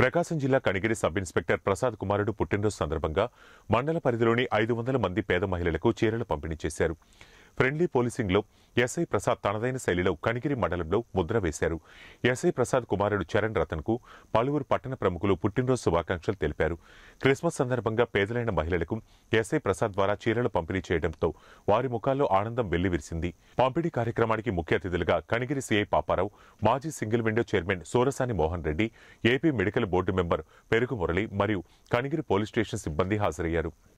ప్రకాశం జిల్లా కణిగిరి sub inspector Prasad కుమారుడు పుట్టినరోజు సందర్భంగా మండల పరిధిలోని ఐదు మంది పేద మహిళలకు చీరలు పంపిణీ చేశారు ఫ్రెండ్లీ పోలీసింగ్లో ఎస్ఐ ప్రసాద్ తనదైన శైలిలో కనిగిరి మండలంలో ముద్ర వేశారు ఎస్ఐ ప్రసాద్ కుమారుడు చరణ్ రతన్కు పలువురు పట్టణ ప్రముఖులు పుట్టినరోజు శుభాకాంక్షలు తెలిపారు క్రిస్మస్ సందర్భంగా పేదలైన మహిళలకు ఎస్ఐ ప్రసాద్ ద్వారా చీరలు పంపిణీ చేయడంతో వారి ముఖాల్లో ఆనందం వెల్లివిరిసింది పంపిణీ కార్యక్రమానికి ముఖ్య అతిథులుగా కనిగిరి సిఐ పాపారావు మాజీ single window chairman Surasani Mohan Reddy AP medical board member Perugu Murali మరియు కనిగిరి పోలీస్ స్టేషన్ సిబ్బంది హాజరయ్యారు